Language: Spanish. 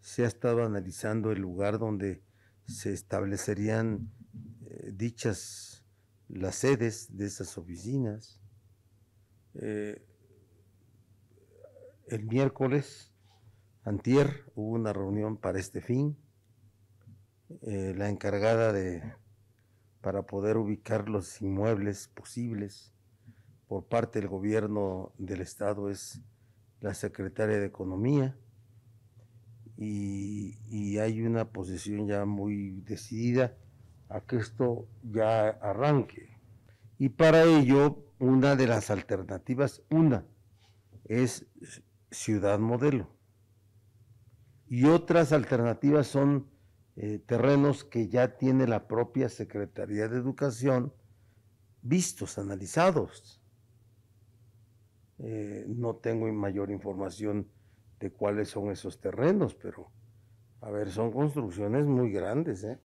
se ha estado analizando el lugar donde se establecerían eh, dichas las sedes de esas oficinas. Eh, el miércoles, antier, hubo una reunión para este fin. Eh, la encargada de para poder ubicar los inmuebles posibles por parte del gobierno del estado es la secretaria de Economía y, hay una posición ya muy decidida a que esto ya arranque. Y para ello, una de las alternativas, una, es ciudad modelo. Y otras alternativas son eh, terrenos que ya tiene la propia Secretaría de Educación vistos, analizados. Eh, no tengo mayor información de cuáles son esos terrenos, pero a ver, son construcciones muy grandes, ¿eh?